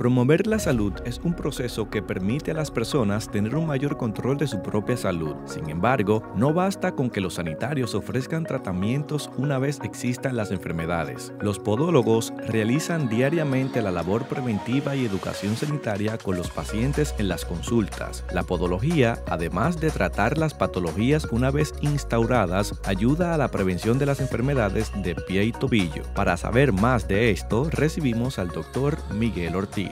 Promover la salud es un proceso que permite a las personas tener un mayor control de su propia salud. Sin embargo, no basta con que los sanitarios ofrezcan tratamientos una vez existan las enfermedades. Los podólogos realizan diariamente la labor preventiva y educación sanitaria con los pacientes en las consultas. La podología, además de tratar las patologías una vez instauradas, ayuda a la prevención de las enfermedades de pie y tobillo. Para saber más de esto, recibimos al doctor Miguel Ortiz.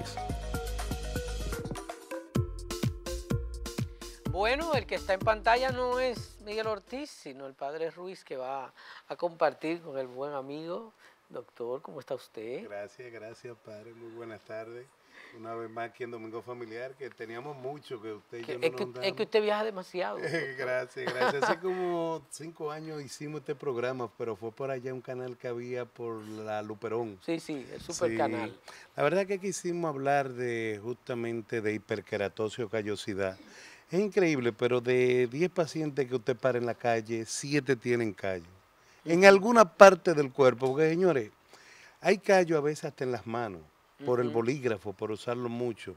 Bueno, el que está en pantalla no es Miguel Ortiz, sino el padre Ruiz que va a compartir con el buen amigo. Doctor, ¿cómo está usted? Gracias, gracias, padre. Muy buenas tardes. Una vez más aquí en Domingo Familiar, que teníamos mucho que usted y es, que, usted viaja demasiado. gracias, gracias. Hace como cinco años hicimos este programa, pero fue por allá un canal que había por la Luperón. Sí, sí, es super canal. La verdad que quisimos hablar de justamente de hiperqueratosis o callosidad. Es increíble, pero de 10 pacientes que usted para en la calle, siete tienen callo. En alguna parte del cuerpo, porque señores, hay callo a veces hasta en las manos por el bolígrafo, por usarlo mucho.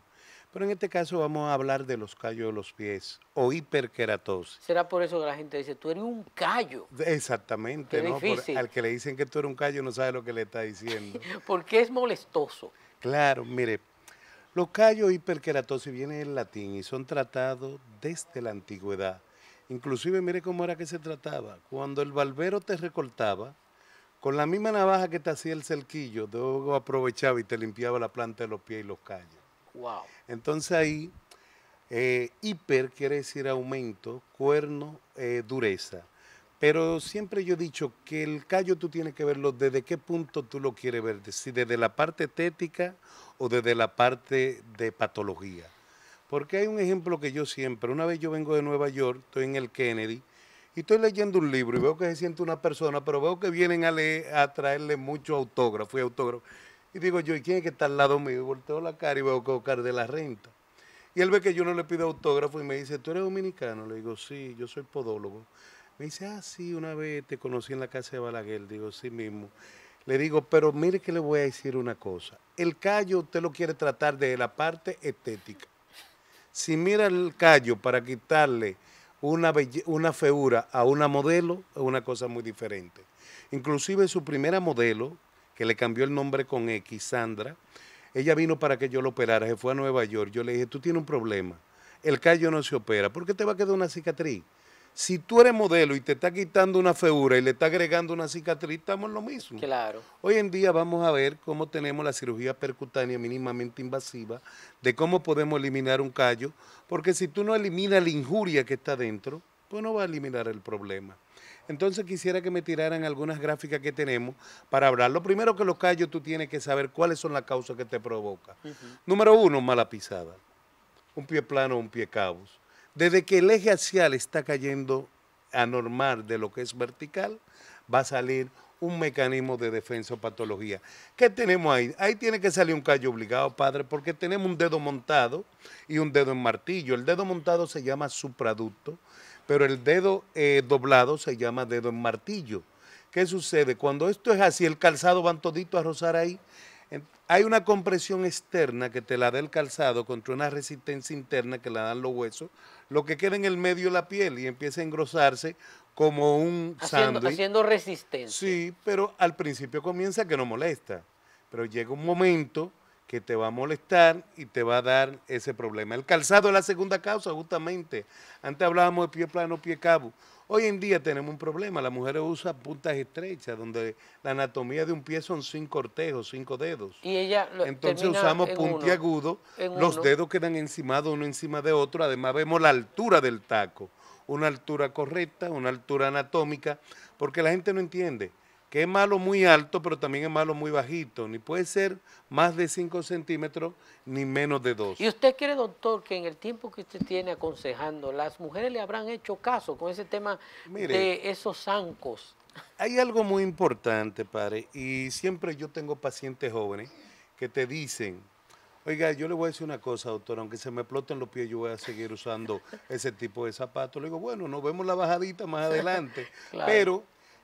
Pero en este caso vamos a hablar de los callos de los pies o hiperqueratosis. ¿Será por eso que la gente dice, tú eres un callo? Exactamente, ¿no? Difícil. al que le dicen que tú eres un callo no sabe lo que le está diciendo. Porque es molestoso. Claro, mire, los callos hiperkeratosis vienen en latín y son tratados desde la antigüedad. Inclusive, mire cómo era que se trataba. Cuando el barbero te recortaba, con la misma navaja que te hacía el cerquillo, luego aprovechaba y te limpiaba la planta de los pies y los callos. Wow. Entonces ahí, eh, hiper quiere decir aumento, cuerno, eh, dureza. Pero siempre yo he dicho que el callo tú tienes que verlo desde qué punto tú lo quieres ver, si desde la parte estética o desde la parte de patología. Porque hay un ejemplo que yo siempre, una vez yo vengo de Nueva York, estoy en el Kennedy, y estoy leyendo un libro y veo que se siente una persona, pero veo que vienen a, leer, a traerle mucho autógrafo y autógrafo. Y digo yo, ¿y quién es que está al lado mío? Y volteo la cara y veo que Oscar de la Renta. Y él ve que yo no le pido autógrafo y me dice, ¿tú eres dominicano? Le digo, sí, yo soy podólogo. Me dice, ah, sí, una vez te conocí en la casa de Balaguer. Digo, sí mismo. Le digo, pero mire que le voy a decir una cosa. El callo usted lo quiere tratar desde la parte estética. Si mira el callo para quitarle una, feura a una modelo es una cosa muy diferente. Inclusive su primera modelo, que le cambió el nombre con X, Sandra, ella vino para que yo la operara, se fue a Nueva York. Yo le dije, tú tienes un problema, el callo no se opera, ¿por qué te va a quedar una cicatriz? Si tú eres modelo y te está quitando una feura y le está agregando una cicatriz, estamos en lo mismo. Claro. Hoy en día vamos a ver cómo tenemos la cirugía percutánea mínimamente invasiva, de cómo podemos eliminar un callo, porque si tú no eliminas la injuria que está dentro, pues no va a eliminar el problema. Entonces quisiera que me tiraran algunas gráficas que tenemos para hablar. Lo primero que los callos tú tienes que saber cuáles son las causas que te provocan. Número uno, mala pisada. Un pie plano, un pie cabos. Desde que el eje axial está cayendo anormal de lo que es vertical, va a salir un mecanismo de defensa o patología. ¿Qué tenemos ahí? Ahí tiene que salir un callo obligado, padre, porque tenemos un dedo montado y un dedo en martillo. El dedo montado se llama supraducto, pero el dedo eh, doblado se llama dedo en martillo. ¿Qué sucede? Cuando esto es así, el calzado van todito a rozar ahí Em, hay una compresión externa que te la da el calzado contra una resistencia interna que la dan los huesos, lo que queda en el medio de la piel y empieza a engrosarse como un Haciendo resistencia. Sí, pero al principio comienza que no molesta, pero llega un momento que te va a molestar y te va a dar ese problema. El calzado es la segunda causa, justamente. Antes hablábamos de pie plano, pie cabo. Hoy en día tenemos un problema, las mujeres usan puntas estrechas, donde la anatomía de un pie son cinco cortejos, cinco dedos. Y ella Entonces usamos puntiagudo, los dedos quedan encimados uno encima de otro, además vemos la altura del taco, una altura correcta, una altura anatómica, porque la gente no entiende que es malo muy alto, pero también es malo muy bajito. Ni puede ser más de 5 centímetros, ni menos de 2. ¿Y usted cree, doctor, que en el tiempo que usted tiene aconsejando, las mujeres le habrán hecho caso con ese tema de esos zancos? Hay algo muy importante, padre, y siempre yo tengo pacientes jóvenes que te dicen, oiga, yo le voy a decir una cosa, doctor, aunque se me exploten los pies, yo voy a seguir usando ese tipo de zapatos. Le digo, bueno, nos vemos la bajadita más adelante, pero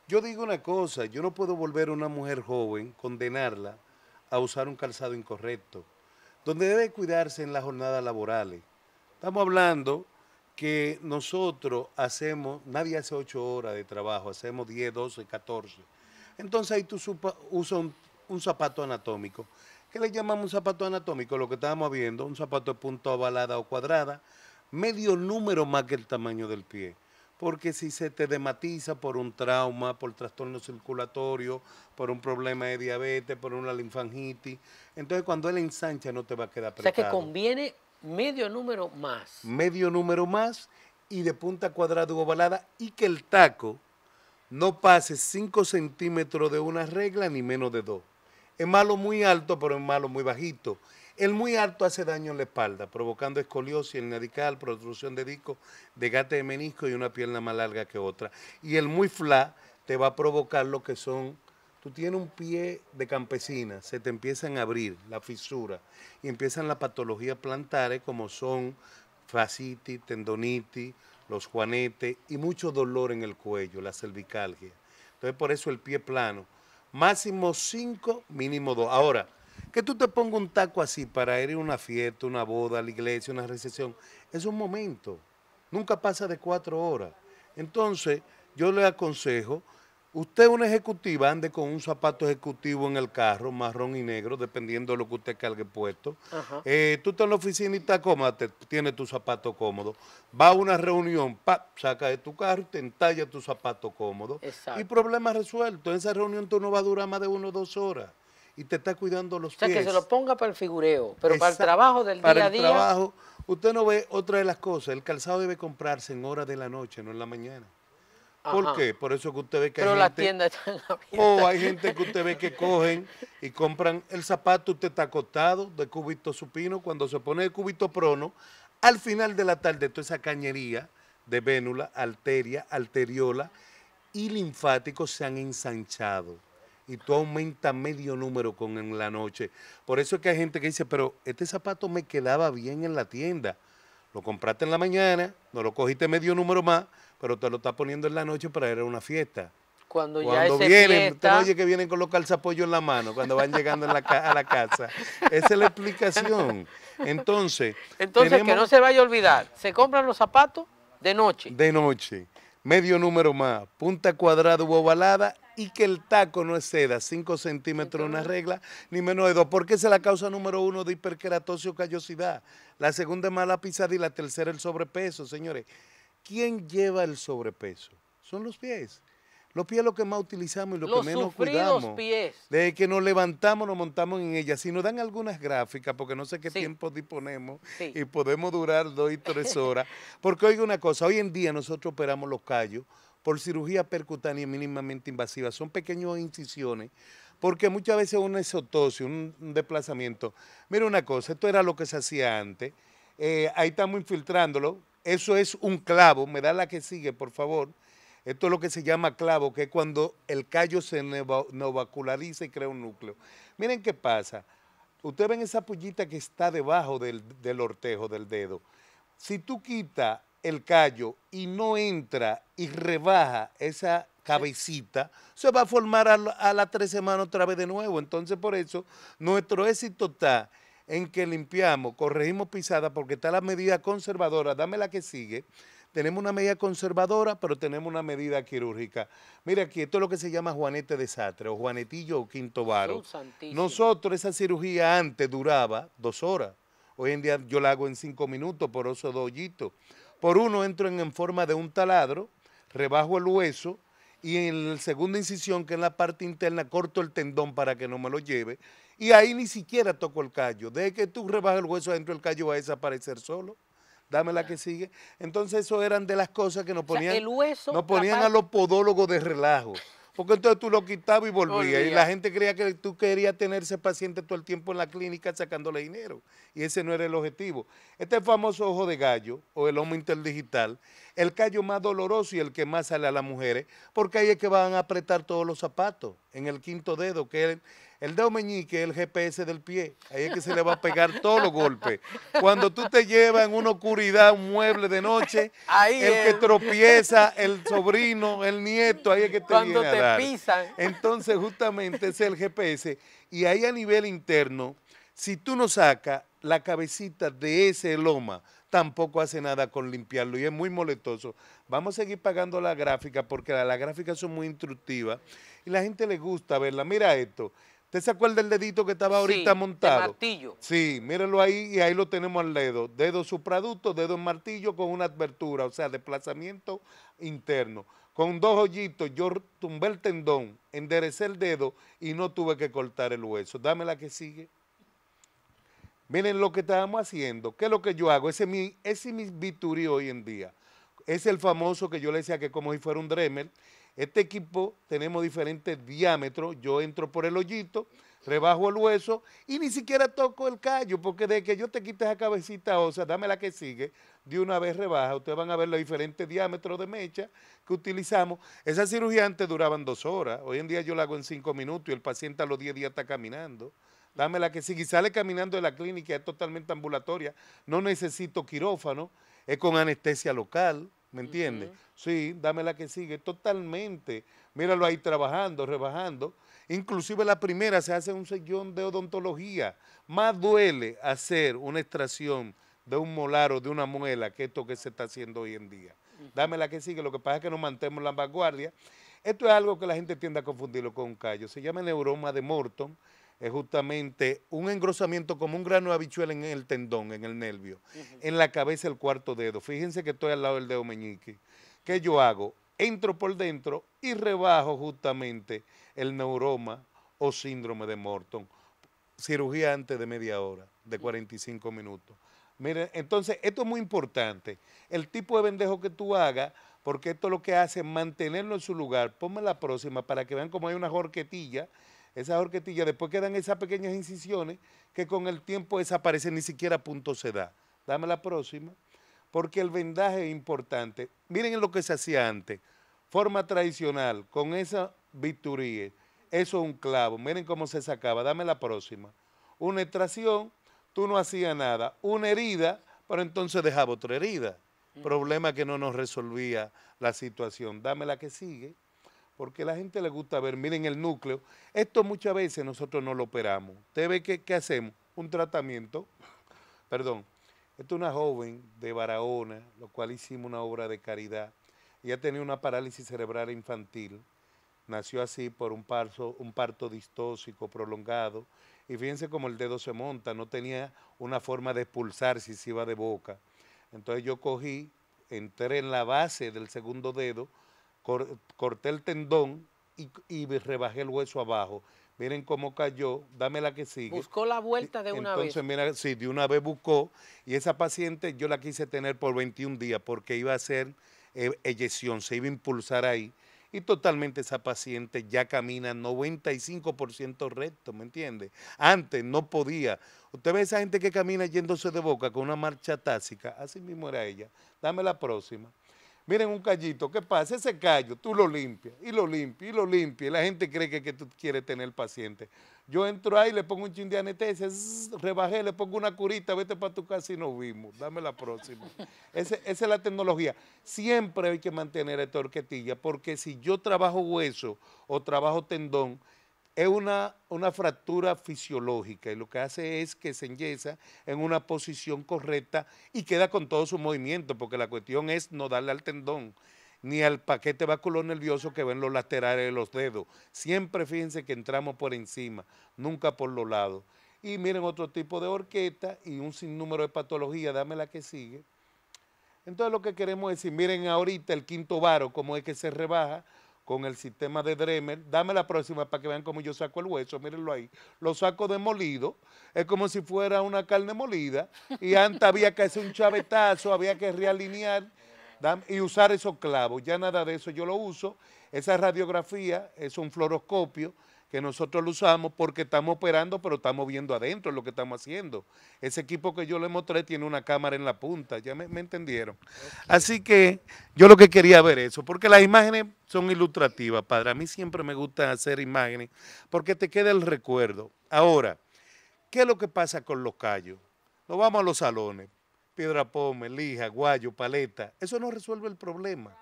yo digo una cosa, yo no puedo volver a una mujer joven, condenarla a usar un calzado incorrecto, donde debe cuidarse en las jornadas laborales. Estamos hablando que nosotros hacemos, nadie hace ocho horas de trabajo, hacemos 10, 12, 14. Entonces ahí tú usas un, zapato anatómico. ¿Qué le llamamos un zapato anatómico? Lo que estábamos viendo, un zapato de punto ovalada o cuadrada, medio número más que el tamaño del pie. Porque si se te dematiza por un trauma, por trastorno circulatorio, por un problema de diabetes, por una linfangitis, entonces cuando él ensancha no te va a quedar apretado. O sea que conviene medio número más. Medio número más y de punta cuadrada u ovalada y que el taco no pase 5 centímetros de una regla ni menos de 2. Es malo muy alto, pero es malo muy bajito. El muy alto hace daño en la espalda, provocando escoliosis, el nadical, protrusión de disco, desgaste de menisco y una pierna más larga que otra. Y el muy fla te va a provocar lo que son tú tienes un pie de campesina, se te empiezan a abrir la fisura y empiezan las patologías plantares como son fascitis, tendonitis, los juanetes y mucho dolor en el cuello, la cervicalgia. Entonces por eso el pie plano, máximo 5, mínimo 2. Ahora, que tú te pongas un taco así para ir a una fiesta, una boda, a la iglesia, una recepción, es un momento. Nunca pasa de cuatro horas. Entonces, yo le aconsejo, usted una ejecutiva ande con un zapato ejecutivo en el carro, marrón y negro, dependiendo de lo que usted cargue puesto. Eh, tú estás en la oficina y estás cómoda, te, tienes tu zapato cómodo. Va a una reunión, saca de tu carro, te entalla tu zapato cómodo. Y problema resuelto. En esa reunión tú no vas a durar más de uno o dos horas y te está cuidando los pies. O sea, que se lo ponga para el figureo, pero para el trabajo del día a día. Para el trabajo. Usted no ve otra de las cosas, el calzado debe comprarse en horas de la noche, no en la mañana. ¿Por qué? Por eso que usted ve que hay gente... Pero las tiendas están abiertas. O oh, hay gente que usted ve que cogen y compran el zapato, usted está acostado de cubito supino, cuando se pone de cubito prono, al final de la tarde toda esa cañería de vénula, arteria, arteriola y linfático se han ensanchado y tú aumentas medio número con en la noche. Por eso es que hay gente que dice, pero este zapato me quedaba bien en la tienda. Lo compraste en la mañana, no lo cogiste medio número más, pero te lo estás poniendo en la noche para ir a una fiesta. Cuando, cuando, ya vienen, fiesta... te oye que vienen con los calzapollos en la mano cuando van llegando a la casa. Esa es la explicación. Entonces, entonces que no se vaya a olvidar, se compran los zapatos de noche. De noche medio número más, punta cuadrada u ovalada y que el taco no exceda 5 centímetros una regla, ni menos de 2, porque esa es la causa número uno de hiperkeratosis o callosidad. La segunda es mala pisada y la tercera el sobrepeso, señores. ¿Quién lleva el sobrepeso? Son los pies. Los pies es lo que más utilizamos y lo que menos cuidamos. pies. Desde que nos levantamos, nos montamos en ella. Si nos dan algunas gráficas, porque no sé qué tiempo disponemos y podemos durar dos y tres horas. Porque oiga una cosa, hoy en día nosotros operamos los callos por cirugía percutánea mínimamente invasiva. Son pequeñas incisiones porque muchas veces una exotosis, un, desplazamiento. Mira una cosa, esto era lo que se hacía antes. Eh, ahí estamos infiltrándolo. Eso es un clavo. Me da la que sigue, por favor. Esto es lo que se llama clavo, que es cuando el callo se neovaculariza y crea un núcleo. Miren qué pasa. Ustedes ven esa pollita que está debajo del, ortejo, del dedo. Si tú quitas el callo y no entra y rebaja esa cabecita, se va a formar a, la, las tres semanas otra vez de nuevo. Entonces, por eso, nuestro éxito está en que limpiamos, corregimos pisadas, porque está la medida conservadora, dame la que sigue, tenemos una medida conservadora, pero tenemos una medida quirúrgica. Mira aquí, esto es lo que se llama Juanete de o Juanetillo o Quinto Varo. Nosotros, esa cirugía antes duraba dos horas. Hoy en día yo la hago en cinco minutos por oso dos hoyitos. Por uno entro en, forma de un taladro, rebajo el hueso, y en la segunda incisión, que es la parte interna, corto el tendón para que no me lo lleve. Y ahí ni siquiera toco el callo. Desde que tú rebajas el hueso adentro, el callo va a desaparecer solo dame la que sigue. Entonces, eso eran de las cosas que nos ponían, el nos ponían a los podólogos de relajo. Porque entonces tú lo quitabas y volvías. Y la gente creía que tú querías tenerse paciente todo el tiempo en la clínica sacándole dinero. Y ese no era el objetivo. Este famoso ojo de gallo o el homo interdigital, el callo más doloroso y el que más sale a las mujeres, porque ahí es que van a apretar todos los zapatos en el quinto dedo, que el dedo meñique es el GPS del pie. Ahí es que se le va a pegar todos los golpes. Cuando tú te llevas en una oscuridad un mueble de noche, el que tropieza, el sobrino, el nieto, ahí es que te Cuando te pisan. Entonces, justamente es el GPS. Y ahí a nivel interno, si tú no sacas la cabecita de ese loma, tampoco hace nada con limpiarlo y es muy molestoso. Vamos a seguir pagando la gráfica porque las la gráficas son muy instructivas y la gente le gusta verla. Mira esto, ¿Usted se acuerda del dedito que estaba ahorita montado? martillo. Sí, mírenlo ahí y ahí lo tenemos al dedo. Dedo supraducto, dedo en martillo con una abertura, o sea, desplazamiento interno. Con dos hoyitos yo tumbé el tendón, enderecé el dedo y no tuve que cortar el hueso. Dame la que sigue. Miren lo que estábamos haciendo. ¿Qué es lo que yo hago? Ese es mi, ese hoy en día. Es el famoso que yo le decía que como si fuera un Dremel este equipo tenemos diferentes diámetros. Yo entro por el hoyito, rebajo el hueso y ni siquiera toco el callo, porque de que yo te quite esa cabecita sea, dame la que sigue, de una vez rebaja. Ustedes van a ver los diferentes diámetros de mecha que utilizamos. Esa cirugía antes duraban dos horas. Hoy en día yo la hago en cinco minutos y el paciente a los diez días está caminando. Dame la que sigue. Y sale caminando de la clínica, es totalmente ambulatoria. No necesito quirófano, es con anestesia local ¿Me entiendes? Sí, dame la que sigue. Totalmente. Míralo ahí trabajando, rebajando. Inclusive la primera se hace un sellón de odontología. Más duele hacer una extracción de un molar o de una muela que esto que se está haciendo hoy en día. Dame la que sigue. Lo que pasa es que nos mantemos la vanguardia. Esto es algo que la gente tiende a confundirlo con un callo. Se llama neuroma de Morton es justamente un engrosamiento como un grano de habichuela en el tendón, en el nervio, en la cabeza el cuarto dedo. Fíjense que estoy al lado del dedo meñique. ¿Qué yo hago? Entro por dentro y rebajo justamente el neuroma o síndrome de Morton. Cirugía antes de media hora, de 45 minutos. Miren, entonces esto es muy importante. El tipo de bendejo que tú hagas, porque esto lo que hace es mantenerlo en su lugar. Ponme la próxima para que vean cómo hay una jorquetilla esas horquetillas, después quedan esas pequeñas incisiones que con el tiempo desaparecen, ni siquiera punto se da. Dame la próxima, porque el vendaje es importante. Miren lo que se hacía antes, forma tradicional, con esa victoría, eso es un clavo, miren cómo se sacaba, dame la próxima. Una extracción, tú no hacías nada, una herida, pero entonces dejaba otra herida. Problema que no nos resolvía la situación. Dame la que sigue porque a la gente le gusta ver, miren el núcleo. Esto muchas veces nosotros no lo operamos. Usted ve que, qué hacemos, un tratamiento, perdón, esta es una joven de Barahona, lo cual hicimos una obra de caridad. Ella tenía una parálisis cerebral infantil, nació así por un, parto, un parto distóxico prolongado, y fíjense cómo el dedo se monta, no tenía una forma de expulsar si se iba de boca. Entonces yo cogí, entré en la base del segundo dedo, corté el tendón y, y, rebajé el hueso abajo. Miren cómo cayó, dame la que sigue. Buscó la vuelta de una vez. Entonces, mira, sí, de una vez buscó. Y esa paciente yo la quise tener por 21 días porque iba a ser eh, eyección, se iba a impulsar ahí. Y totalmente esa paciente ya camina 95% recto, ¿me entiende? Antes no podía. Usted ve esa gente que camina yéndose de boca con una marcha táctica, así mismo era ella. Dame la próxima. Miren un callito, ¿qué pasa? Ese callo, tú lo limpias, y lo limpias, y lo limpias, la gente cree que, que tú quieres tener paciente. Yo entro ahí, le pongo un chin de anestesia, rebajé, le pongo una curita, vete para tu casa y nos vimos, dame la próxima. esa es la tecnología. Siempre hay que mantener esta horquetilla, porque si yo trabajo hueso o trabajo tendón, es una, una, fractura fisiológica y lo que hace es que se enyesa en una posición correcta y queda con todo su movimiento, porque la cuestión es no darle al tendón ni al paquete vascular nervioso que ven los laterales de los dedos. Siempre fíjense que entramos por encima, nunca por los lados. Y miren otro tipo de horqueta y un sinnúmero de patología dame la que sigue. Entonces lo que queremos decir, miren ahorita el quinto varo, cómo es que se rebaja, con el sistema de Dremel, Dame la próxima para que vean cómo yo saco el hueso, mírenlo ahí. Lo saco demolido, es como si fuera una carne molida. Y antes había que hacer un chavetazo, había que realinear y usar esos clavos. Ya nada de eso yo lo uso. Esa radiografía es un fluoroscopio que nosotros lo usamos porque estamos operando, pero estamos viendo adentro lo que estamos haciendo. Ese equipo que yo le mostré tiene una cámara en la punta, ya me, entendieron. Así que yo lo que quería ver eso, porque las imágenes son ilustrativas, padre. A mí siempre me gusta hacer imágenes porque te queda el recuerdo. Ahora, ¿qué es lo que pasa con los callos? Nos vamos a los salones, piedra pome, lija, guayo, paleta. Eso no resuelve el problema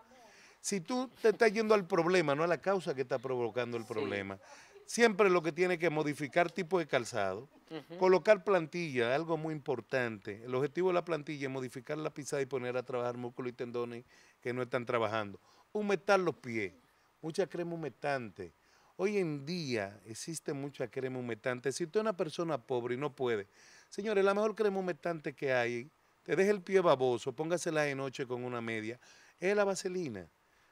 si tú te estás yendo al problema, no a la causa que está provocando el problema siempre lo que tiene que modificar tipo de calzado, colocar plantilla, algo muy importante. El objetivo de la plantilla es modificar la pisada y poner a trabajar músculos y tendones que no están trabajando. Humetar los pies, mucha crema humectante. Hoy en día existe mucha crema humectante. Si usted es una persona pobre y no puede, señores, la mejor crema humectante que hay, te deja el pie baboso, póngasela de noche con una media, es la vaselina.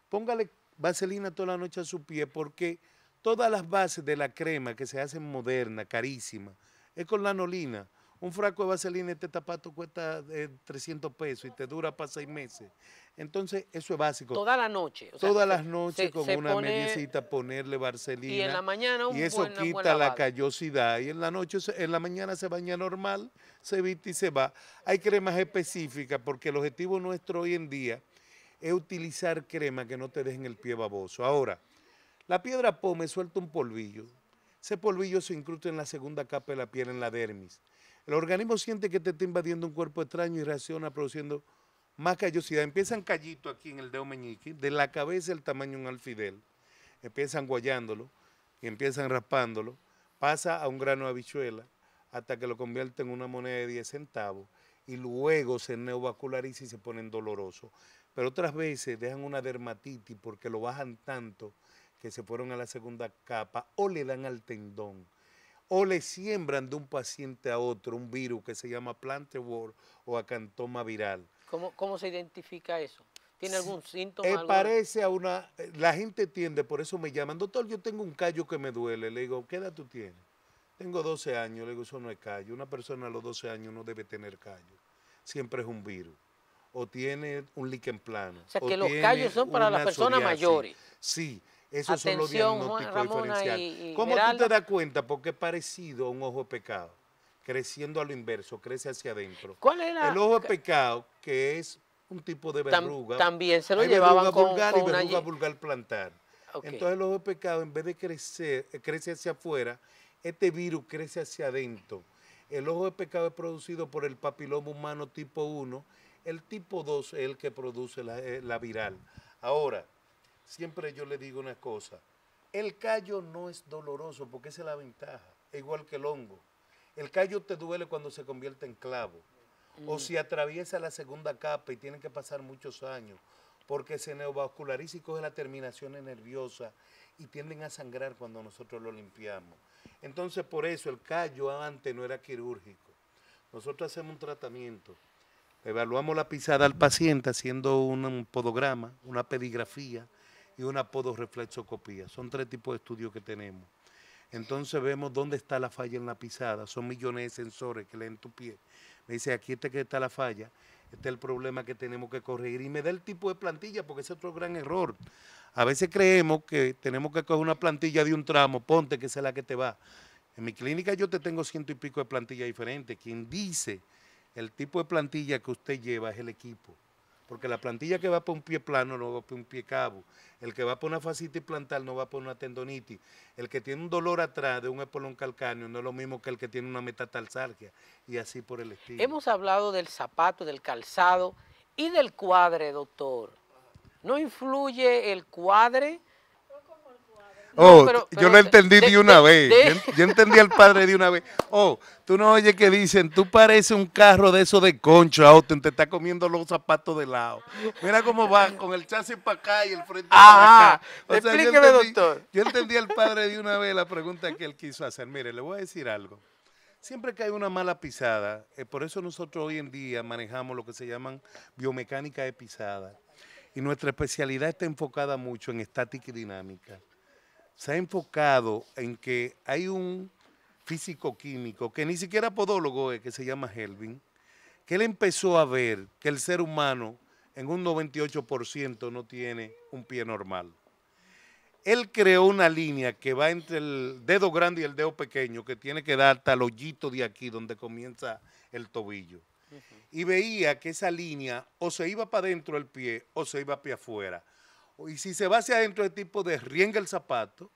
Póngale vaselina toda la noche a su pie porque Todas las bases de la crema que se hacen moderna, carísima, es con lanolina. Un fraco de vaselina, este zapato cuesta 300 eh, pesos y te dura para seis meses. Entonces, eso es básico. Toda la noche. O sea, Todas las noches con una pone, ponerle vaselina. Y en la mañana un Y eso quita la callosidad. Y en la noche, en la mañana se baña normal, se viste y se va. Hay cremas específicas porque el objetivo nuestro hoy en día es utilizar crema que no te dejen el pie baboso. Ahora, la piedra pome suelta un polvillo. Ese polvillo se incrusta en la segunda capa de la piel, en la dermis. El organismo siente que te está invadiendo un cuerpo extraño y reacciona produciendo más callosidad. Empiezan callito aquí en el dedo meñique, de la cabeza el tamaño de un alfidel. Empiezan guayándolo y empiezan raspándolo. Pasa a un grano de habichuela hasta que lo convierte en una moneda de 10 centavos y luego se neovasculariza y se ponen doloroso. Pero otras veces dejan una dermatitis porque lo bajan tanto que se fueron a la segunda capa, o le dan al tendón, o le siembran de un paciente a otro un virus que se llama word o acantoma viral. ¿Cómo, cómo se identifica eso? ¿Tiene algún síntoma? Me eh, Parece a una... Eh, la gente tiende, por eso me llaman, doctor, yo tengo un callo que me duele. Le digo, ¿qué edad tú tienes? Tengo 12 años. Le digo, eso no es callo. Una persona a los 12 años no debe tener callo. Siempre es un virus o tiene un líquen plano. O sea, que los callos son para las personas mayores. Sí, esos son los diagnósticos diferenciales. ¿Cómo tú te das cuenta? Porque es parecido a un ojo de pecado, creciendo a lo inverso, crece hacia adentro. ¿Cuál era? El ojo de pecado, que es un tipo de verruga. también se lo Hay llevaban verruga vulgar y verruga vulgar plantar. Entonces el ojo de pecado, en vez de crecer, eh, crece hacia afuera, este virus crece hacia adentro. El ojo de pecado es producido por el papiloma humano tipo 1, el tipo 2 es el que produce la eh, viral. Ahora, siempre yo le digo una cosa, el callo no es doloroso porque esa es la ventaja, igual que el hongo. El callo te duele cuando se convierte en clavo o mm. si atraviesa la segunda capa y tiene que pasar muchos años porque se neovasculariza y coge la terminación nerviosa y tienden a sangrar cuando nosotros lo limpiamos. Entonces, por eso el callo antes no era quirúrgico. Nosotros hacemos un tratamiento, evaluamos la pisada al paciente haciendo un podograma, una pedigrafía, y una podoreflexocopía. Son tres tipos de estudios que tenemos. Entonces vemos dónde está la falla en la pisada. Son millones de sensores que leen tu pie. Me dice, aquí está que está la falla, este es el problema que tenemos que corregir. Y me da el tipo de plantilla, porque ese es otro gran error. A veces creemos que tenemos que coger una plantilla de un tramo, ponte que esa es la que te va. En mi clínica yo te tengo ciento y pico de plantillas diferentes. Quien dice el tipo de plantilla que usted lleva es el equipo. Porque la plantilla que va por un pie plano no va por un pie cabo. El que va por una fascitis plantar no va por una tendonitis. El que tiene un dolor atrás de un espolón calcáneo no es lo mismo que el que tiene una metatarsalgia. Y así por el estilo. Hemos hablado del zapato, del calzado y del cuadre, doctor. ¿No influye el cuadre? Oh, yo lo entendí de, una vez. Yo, entendí al padre de una vez. Oh, tú no oyes que dicen, tú pareces un carro de eso de concho, auto, te está comiendo los zapatos de lado. Mira cómo va con el chasis para acá y el frente para acá. O doctor. Yo entendí al padre de una vez la pregunta que él quiso hacer. Mire, le voy a decir algo. Siempre que hay una mala pisada, eh, por eso nosotros hoy en día manejamos lo que se llaman biomecánica de pisada. Y nuestra especialidad está enfocada mucho en estática y dinámica se ha enfocado en que hay un físico químico que ni siquiera podólogo es, eh, que se llama Helvin, que él empezó a ver que el ser humano en un 98% no tiene un pie normal. Él creó una línea que va entre el dedo grande y el dedo pequeño, que tiene que dar hasta el hoyito de aquí donde comienza el tobillo. Y veía que esa línea o se iba para adentro del pie o se iba para afuera. Y si se va hacia adentro, el tipo desrienga el zapato.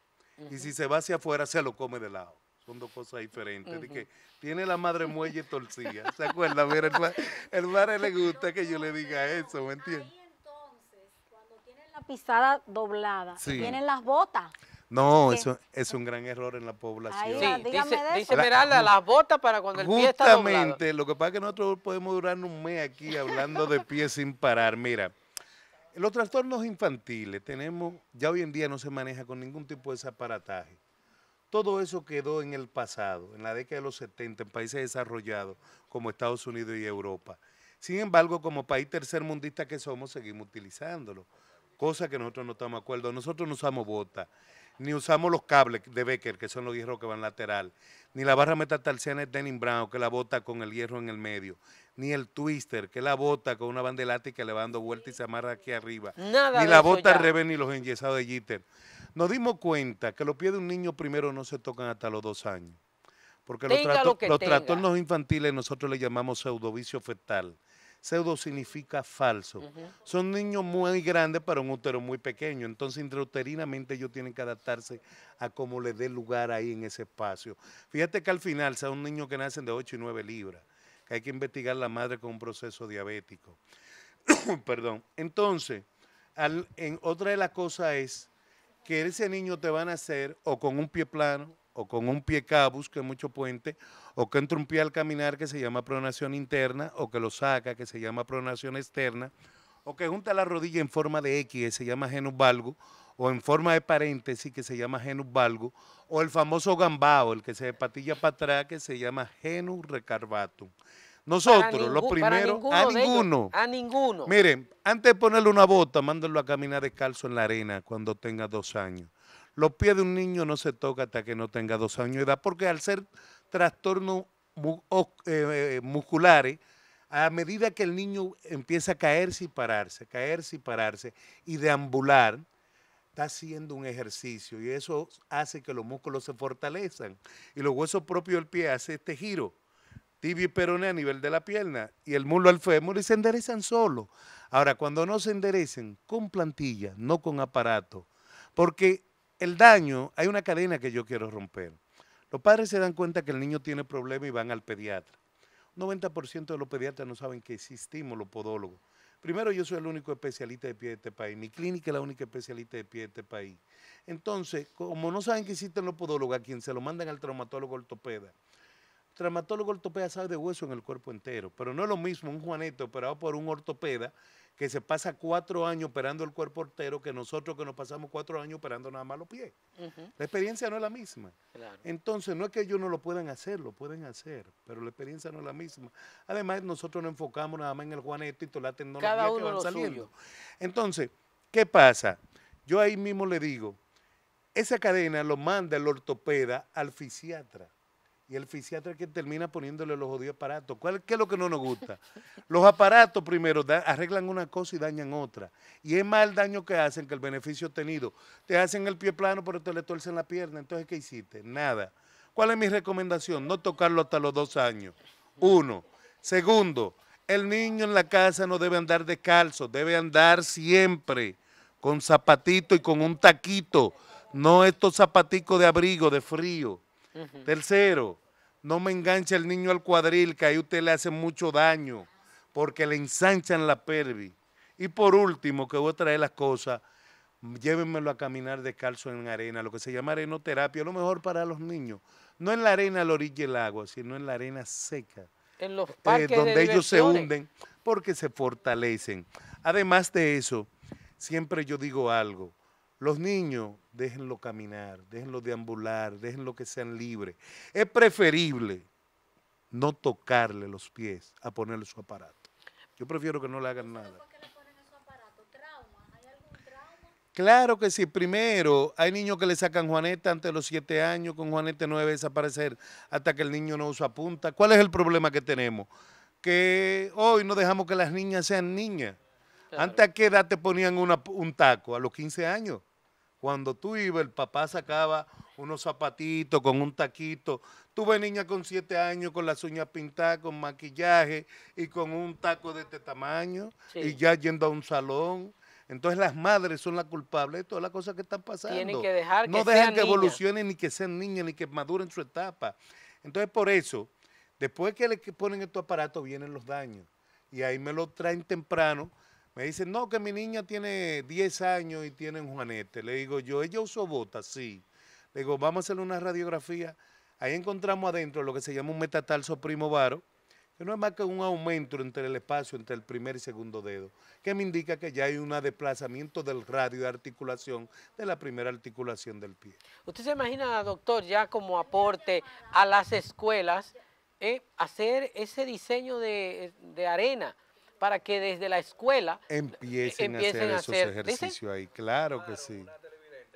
Y si se va hacia afuera, se lo come de lado. Son dos cosas diferentes. tiene la madre muelle torcida. ¿Se acuerda? Mira, el, padre le gusta que yo le diga eso, ¿me entiendes? entonces, cuando la pisada doblada, tienen las botas. No, eso es un gran error en la población. sí, dice, dice las botas para cuando el pie está doblado. Justamente, lo que pasa es que nosotros podemos durar un mes aquí hablando de pie sin parar. Mira, los trastornos infantiles tenemos, ya hoy en día no se maneja con ningún tipo de aparataje. Todo eso quedó en el pasado, en la década de los 70, en países desarrollados como Estados Unidos y Europa. Sin embargo, como país tercermundista que somos, seguimos utilizándolo, cosa que nosotros no estamos de acuerdo. Nosotros no usamos botas ni usamos los cables de Becker, que son los hierros que van lateral, ni la barra metatarsiana de Denim Brown, que la bota con el hierro en el medio, ni el twister, que la bota con una banda elástica le va dando vuelta y se amarra aquí arriba, ni la bota revés, ni los enyesados de Jitter. Nos dimos cuenta que los pies de un niño primero no se tocan hasta los dos años, porque los, trato, los trastornos infantiles nosotros le llamamos pseudovicio fetal Pseudo significa falso. Son niños muy grandes para un útero muy pequeño. Entonces, intrauterinamente ellos tienen que adaptarse a cómo le dé lugar ahí en ese espacio. Fíjate que al final un niño que nacen de 8 y 9 libras, que hay que investigar la madre con un proceso diabético. Perdón. Entonces, en, otra de las cosas es que ese niño te va a nacer o con un pie plano o con un pie cabus, que es mucho puente, o que entra un pie al caminar, que se llama pronación interna, o que lo saca, que se llama pronación externa, o que junta la rodilla en forma de X, que se llama genus valgo, o en forma de paréntesis, que se llama genus valgo, o el famoso gambao, el que se patilla para atrás, que se llama genus recarbato Nosotros, los primeros, a ninguno. a ninguno. Miren, antes de ponerle una bota, mándenlo a caminar descalzo en la arena cuando tenga dos años. Los pies de un niño no se toca hasta que no tenga dos años de edad, porque al ser trastornos eh, eh, musculares, a medida que el niño empieza a caerse y pararse, caerse y pararse y deambular, está haciendo un ejercicio y eso hace que los músculos se fortalezcan y los huesos propios del pie hace este giro tibio y peroné a nivel de la pierna y el muslo al fémur y se enderezan solo. Ahora, cuando no se enderecen con plantilla, no con aparato, porque el daño, hay una cadena que yo quiero romper. Los padres se dan cuenta que el niño tiene problemas y van al pediatra. 90% de los pediatras no saben que existimos los podólogos. Primero, yo soy el único especialista de pie de este país. Mi clínica es la única especialista de pie de este país. Entonces, como no saben que existen los podólogos, a quien se lo mandan al traumatólogo ortopeda. El traumatólogo ortopeda sabe de hueso en el cuerpo entero, pero no es lo mismo un juanete operado por un ortopeda que se pasa cuatro años operando el cuerpo entero que nosotros que nos pasamos cuatro años operando nada más los pies. La experiencia no es la misma. Entonces, no es que ellos no lo puedan hacer, lo pueden hacer, pero la experiencia no es la misma. Además, nosotros no enfocamos nada más en el Juanete y toda la tecnología que van saliendo. Entonces, ¿qué pasa? Yo ahí mismo le digo, esa cadena lo manda el ortopeda al fisiatra. Y el fisiatra que termina poniéndole los jodidos aparatos. ¿Cuál, ¿Qué es lo que no nos gusta? Los aparatos primero arreglan una cosa y dañan otra. Y es más el daño que hacen que el beneficio obtenido. Te hacen el pie plano, pero te le torcen la pierna. Entonces, ¿qué hiciste? Nada. ¿Cuál es mi recomendación? No tocarlo hasta los dos años. Uno. Segundo, el niño en la casa no debe andar descalzo, debe andar siempre con zapatito y con un taquito. No estos zapaticos de abrigo, de frío. Tercero, no me enganche el niño al cuadril, que ahí usted le hace mucho daño, porque le ensanchan la pervi, Y por último, que voy a traer las cosas, llévenmelo a caminar descalzo en arena, lo que se llama arenoterapia, lo mejor para los niños. No en la arena a la orilla del agua, sino en la arena seca. En los eh, donde ellos se hunden porque se fortalecen. Además de eso, siempre yo digo algo, los niños, déjenlo caminar, déjenlo deambular, déjenlo que sean libres. Es preferible no tocarle los pies a ponerle su aparato. Yo prefiero que no le hagan nada. le ponen ¿Trauma? ¿Hay algún trauma? Claro que sí. Primero, hay niños que le sacan Juaneta antes de los siete años, con Juaneta no desaparecer hasta que el niño no usa punta. ¿Cuál es el problema que tenemos? Que hoy no dejamos que las niñas sean niñas. ¿Antes a qué edad te ponían un taco? A los 15 años. Cuando tú ibas, el papá sacaba unos zapatitos con un taquito. Tuve niña con siete años con las uñas pintadas, con maquillaje y con un taco de este tamaño y ya yendo a un salón. Entonces las madres son las culpables de todas las cosas que están pasando. Tienen que dejar que no dejan que evolucionen ni que sean niñas ni que maduren su etapa. Entonces por eso, después que le ponen estos aparatos vienen los daños y ahí me lo traen temprano me dicen, no, que mi niña tiene 10 años y tiene un juanete. Le digo yo, ella usó botas, sí. Le digo, vamos a hacerle una radiografía. Ahí encontramos adentro lo que se llama un metatarso primo varo, que no es más que un aumento entre el espacio, entre el primer y segundo dedo, que me indica que ya hay un desplazamiento del radio de articulación de la primera articulación del pie. ¿Usted se imagina, doctor, ya como aporte a las escuelas, eh, hacer ese diseño de arena? para que desde la escuela eh, empiecen, a hacer, esos ejercicios ahí. Claro, que sí.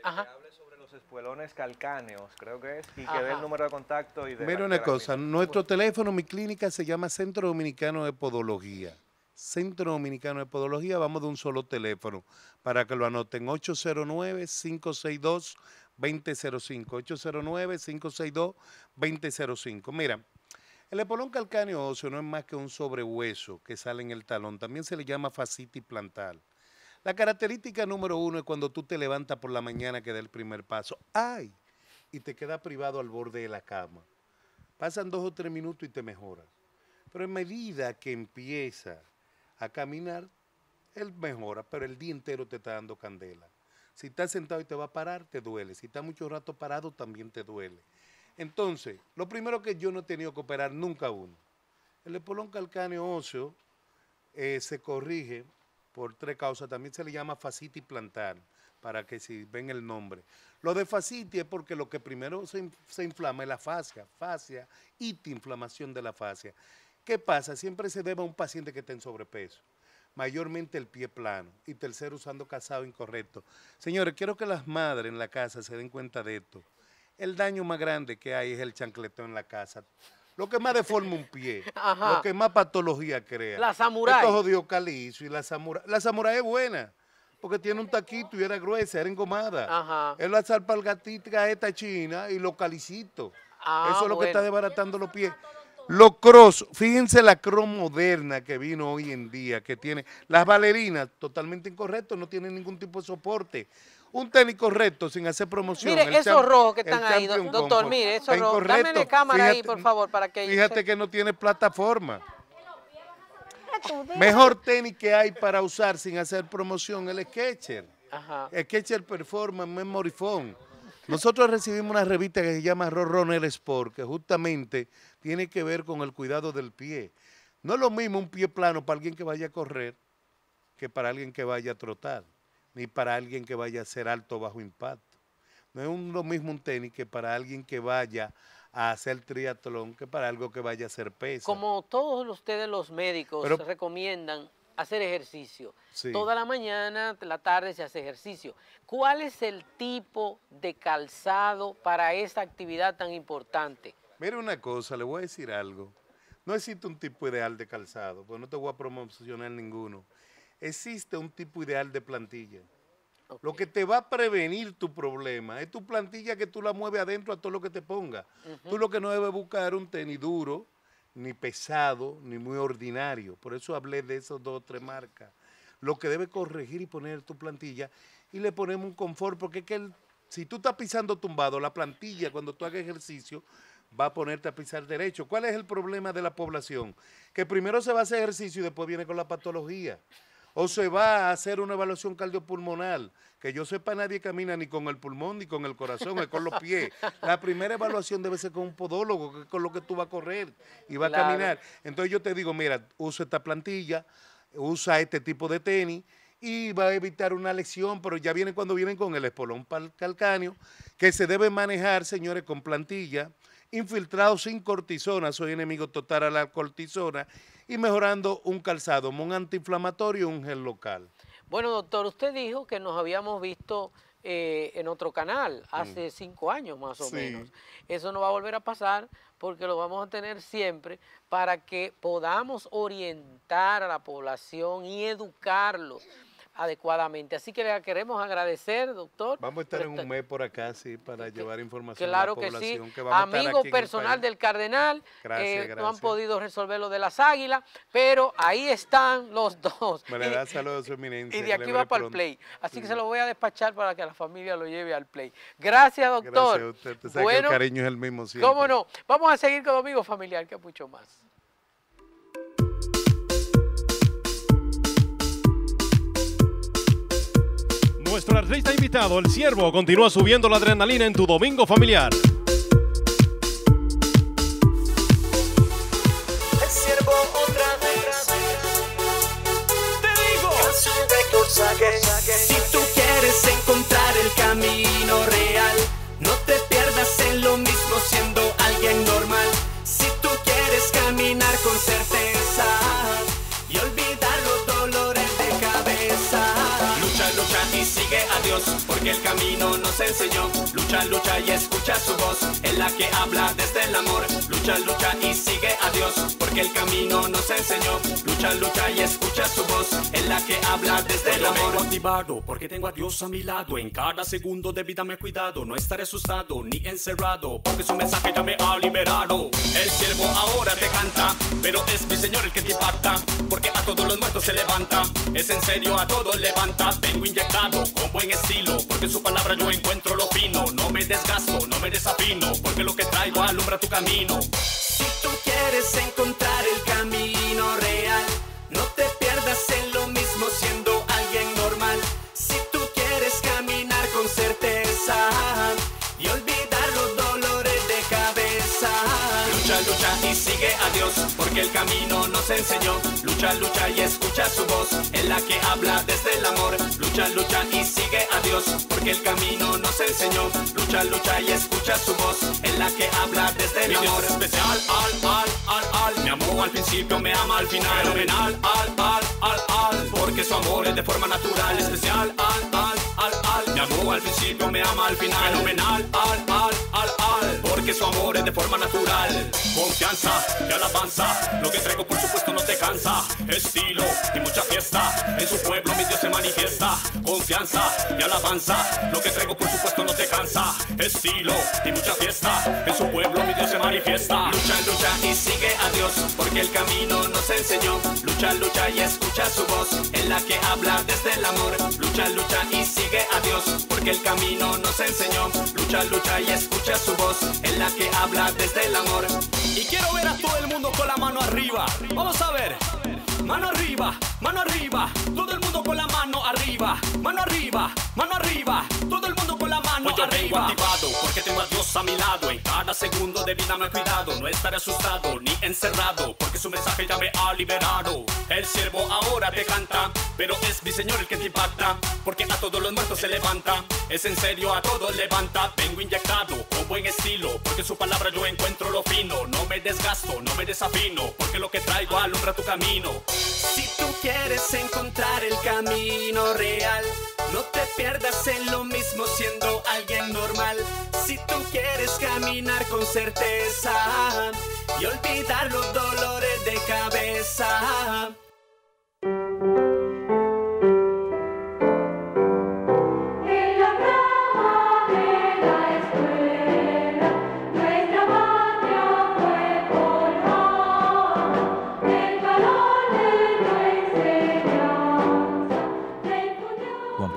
hable sobre los espuelones calcáneos, creo que es, y que dé el número de contacto. y de Mira una cosa, nuestro teléfono, mi clínica se llama Centro Dominicano de Podología. Centro Dominicano de Podología, vamos de un solo teléfono para que lo anoten 809-562-2005. 809-562-2005. Mira, el espolón calcáneo óseo no es más que un sobrehueso que sale en el talón. También se le llama fascitis plantal. La característica número uno es cuando tú te levantas por la mañana que da el primer paso. ¡Ay! Y te queda privado al borde de la cama. Pasan dos o tres minutos y te mejoras. Pero en medida que empieza a caminar, él mejora, pero el día entero te está dando candela. Si estás sentado y te va a parar, te duele. Si estás mucho rato parado, también te duele. Entonces, lo primero que yo no he tenido que operar nunca uno. El espolón calcáneo óseo eh, se corrige por tres causas. También se le llama fascitis plantar, para que si ven el nombre. Lo de fascitis es porque lo que primero se, inflama es la fascia, fascia, y inflamación de la fascia. ¿Qué pasa? Siempre se debe a un paciente que está en sobrepeso mayormente el pie plano y tercero usando casado incorrecto. Señores, quiero que las madres en la casa se den cuenta de esto el daño más grande que hay es el chancletón en la casa. Lo que más deforma un pie, lo que más patología crea. La samurái. Estos jodidos calizo y la samurai. La samurái es buena, porque tiene un taquito y era gruesa, era engomada. Ajá. Él gatito salpalgatita esta china y lo calicito. Ah, Eso es lo que está desbaratando los pies. Los cross, fíjense la cross moderna que vino hoy en día, que tiene las valerinas totalmente incorrecto, no tienen ningún tipo de soporte un tenis correcto sin hacer promoción. Mire, esos rojos que están ahí, doctor, mire, esos rojos. la cámara ahí, por favor, para que... Fíjate que no tiene plataforma. Mejor tenis que hay para usar sin hacer promoción, el Sketcher. Ajá. Sketcher Performance Memory Phone. Nosotros recibimos una revista que se llama el Sport, que justamente tiene que ver con el cuidado del pie. No es lo mismo un pie plano para alguien que vaya a correr que para alguien que vaya a trotar ni para alguien que vaya a hacer alto o bajo impacto. No es lo mismo un tenis que para alguien que vaya a hacer triatlón que para algo que vaya a hacer peso. Como todos ustedes los médicos recomiendan hacer ejercicio. Toda la mañana, la tarde se hace ejercicio. ¿Cuál es el tipo de calzado para esta actividad tan importante? Mira una cosa, le voy a decir algo. No existe un tipo ideal de calzado, porque no te voy a promocionar ninguno existe un tipo ideal de plantilla. Lo que te va a prevenir tu problema es tu plantilla que tú la mueves adentro a todo lo que te ponga. Tú lo que no debes buscar es un tenis duro, ni pesado, ni muy ordinario. Por eso hablé de esos dos o tres marcas. Lo que debe corregir y poner tu plantilla y le ponemos un confort, porque es que si tú estás pisando tumbado, la plantilla cuando tú hagas ejercicio va a ponerte a pisar derecho. ¿Cuál es el problema de la población? Que primero se va a hacer ejercicio y después viene con la patología o se va a hacer una evaluación cardiopulmonar. Que yo sepa, nadie camina ni con el pulmón, ni con el corazón, ni con los pies. La primera evaluación debe ser con un podólogo, que con lo que tú vas a correr y vas a caminar. Entonces yo te digo, mira, usa esta plantilla, usa este tipo de tenis y va a evitar una lesión, pero ya viene cuando vienen con el espolón calcáneo, que se debe manejar, señores, con plantilla infiltrado sin cortisona, soy enemigo total a la cortisona, y mejorando un calzado, un antiinflamatorio y un gel local. Bueno, doctor, usted dijo que nos habíamos visto eh, en otro canal hace cinco años más o menos. Eso no va a volver a pasar porque lo vamos a tener siempre para que podamos orientar a la población y educarlo adecuadamente. Así que le queremos agradecer, doctor. Vamos a estar en un este, mes por acá, sí, para llevar información la población. Que sí. Amigo personal del Cardenal, gracias, eh, gracias. no han podido resolver lo de las águilas, pero ahí están los dos. Me le da saludos su eminencia. Y de aquí va para el play. Así que se lo voy a despachar para que la familia lo lleve al play. Gracias, doctor. Gracias usted. Te bueno, que el cariño es el mismo siempre. Cómo no. Vamos a seguir con amigo Familiar, que mucho más. Nuestro artista invitado, el Siervo, continúa subiendo la adrenalina en tu domingo familiar. El otra vez. Te digo. Si tú quieres encontrar el camino porque el camino nos enseñó. Lucha, lucha y escucha su voz, en la que habla desde el amor. Lucha, lucha y sigue a Dios, porque el camino nos enseñó. Lucha, lucha y escucha su voz, en la que habla desde el amor. Vengo porque tengo a Dios a mi lado. En cada segundo de vida me he cuidado, no estaré asustado ni encerrado, porque su mensaje ya me ha liberado. El siervo ahora te canta, pero es mi Señor el que te impacta, porque a todos los muertos se levanta. Es en serio, a todos levanta. Vengo inyectado con buen en porque su palabra yo encuentro lo fino. No me desgasto, no me desafino, porque lo que traigo alumbra tu camino. Si tú quieres encontrar el camino real, no te pierdas en lo mismo siempre sigue a Dios, porque el camino nos enseñó. Lucha, lucha y escucha su voz, en la que habla desde el amor. Lucha, lucha y sigue a Dios, porque el camino nos enseñó. Lucha, lucha y escucha su voz, en la que habla desde el Mi amor. especial, al, al, al, al. Me amó al principio, me ama al final. al, al, al, al. Porque su amor es de forma natural, especial, al, al al, al. Me amó al principio, me ama al final. Fenomenal, al, al, al, al. Porque su amor es de forma natural. Confianza y alabanza. Lo que traigo, por supuesto, no te cansa. Estilo y mucha fiesta. En su pueblo mi Dios se manifiesta. Confianza y alabanza. Lo que traigo, por supuesto, no te cansa. Estilo y mucha fiesta. En su pueblo mi Dios se manifiesta. Lucha, lucha y sigue a Dios. Porque el camino nos enseñó. Lucha, lucha y escucha su voz. En la que habla desde el amor. Lucha, lucha y sigue Adiós, porque el camino nos enseñó. Lucha, lucha y escucha su voz, en la que habla desde el amor. Y quiero ver a todo el mundo con la mano arriba. Vamos a ver. Mano arriba, mano arriba, todo el mundo con la mano arriba. Mano arriba, mano arriba, todo el mundo con la yo arriba activado porque tengo a Dios a mi lado. En cada segundo de vida me he cuidado. No estaré asustado ni encerrado porque su mensaje ya me ha liberado. El siervo ahora te canta, pero es mi Señor el que te impacta. Porque a todos los muertos se levanta. Es en serio, a todos levanta. Vengo inyectado con buen estilo porque su palabra yo encuentro lo fino. No me desgasto, no me desafino porque lo que traigo alumbra tu camino. Si tú quieres encontrar el camino real no te pierdas en lo mismo siendo alguien normal. Si tú quieres caminar con certeza y olvidar los dolores de cabeza.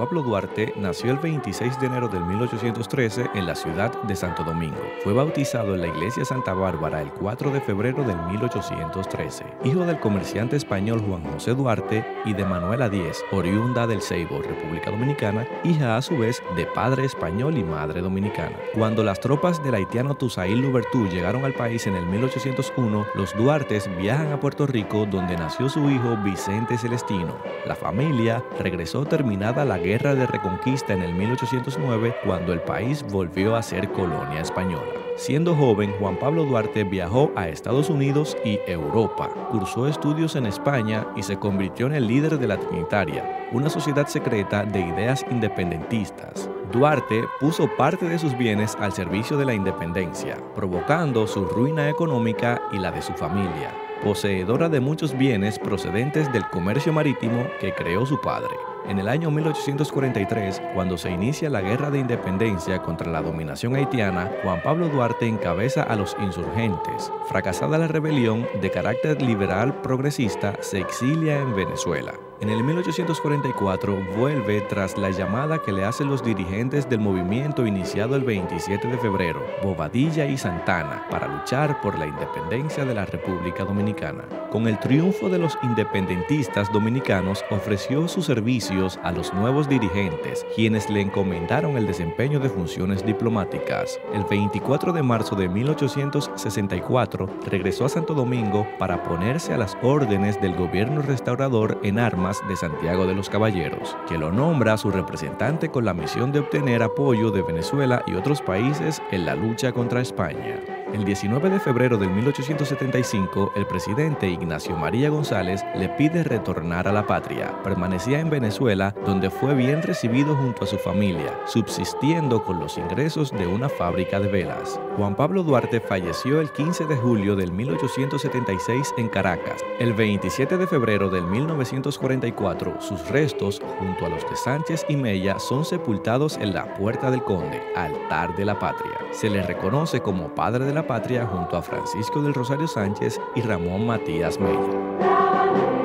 Pablo Duarte nació el 26 de enero de 1813 en la ciudad de Santo Domingo. Fue bautizado en la iglesia Santa Bárbara el 4 de febrero del 1813. Hijo del comerciante español Juan José Duarte y de Manuela Díez, oriunda del Ceibo, República Dominicana, hija a su vez de padre español y madre dominicana. Cuando las tropas del haitiano Toussaint lubertú llegaron al país en el 1801, los Duartes viajan a Puerto Rico donde nació su hijo Vicente Celestino. La familia regresó terminada la guerra guerra de reconquista en el 1809 cuando el país volvió a ser colonia española. Siendo joven, Juan Pablo Duarte viajó a Estados Unidos y Europa, cursó estudios en España y se convirtió en el líder de la Trinitaria, una sociedad secreta de ideas independentistas. Duarte puso parte de sus bienes al servicio de la independencia, provocando su ruina económica y la de su familia, poseedora de muchos bienes procedentes del comercio marítimo que creó su padre. En el año 1843, cuando se inicia la Guerra de Independencia contra la dominación haitiana, Juan Pablo Duarte encabeza a los insurgentes. Fracasada la rebelión, de carácter liberal progresista, se exilia en Venezuela. En el 1844 vuelve tras la llamada que le hacen los dirigentes del movimiento iniciado el 27 de febrero, Bobadilla y Santana, para luchar por la independencia de la República Dominicana. Con el triunfo de los independentistas dominicanos ofreció sus servicios a los nuevos dirigentes, quienes le encomendaron el desempeño de funciones diplomáticas. El 24 de marzo de 1864 regresó a Santo Domingo para ponerse a las órdenes del gobierno restaurador en armas de Santiago de los Caballeros, que lo nombra su representante con la misión de obtener apoyo de Venezuela y otros países en la lucha contra España. El 19 de febrero de 1875, el presidente Ignacio María González le pide retornar a la patria. Permanecía en Venezuela, donde fue bien recibido junto a su familia, subsistiendo con los ingresos de una fábrica de velas. Juan Pablo Duarte falleció el 15 de julio del 1876 en Caracas. El 27 de febrero de 1944, sus restos, junto a los de Sánchez y Mella, son sepultados en la Puerta del Conde, altar de la patria. Se le reconoce como padre de la Patria junto a Francisco del Rosario Sánchez y Ramón Matías Mella.